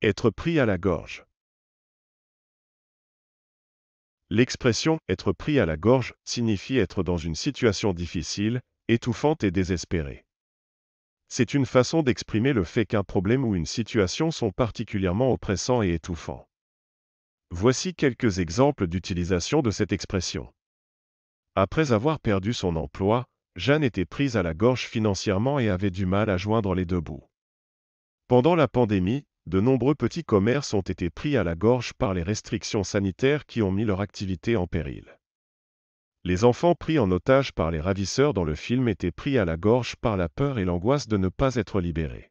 Être pris à la gorge. L'expression être pris à la gorge signifie être dans une situation difficile, étouffante et désespérée. C'est une façon d'exprimer le fait qu'un problème ou une situation sont particulièrement oppressants et étouffants. Voici quelques exemples d'utilisation de cette expression. Après avoir perdu son emploi, Jeanne était prise à la gorge financièrement et avait du mal à joindre les deux bouts. Pendant la pandémie, de nombreux petits commerces ont été pris à la gorge par les restrictions sanitaires qui ont mis leur activité en péril. Les enfants pris en otage par les ravisseurs dans le film étaient pris à la gorge par la peur et l'angoisse de ne pas être libérés.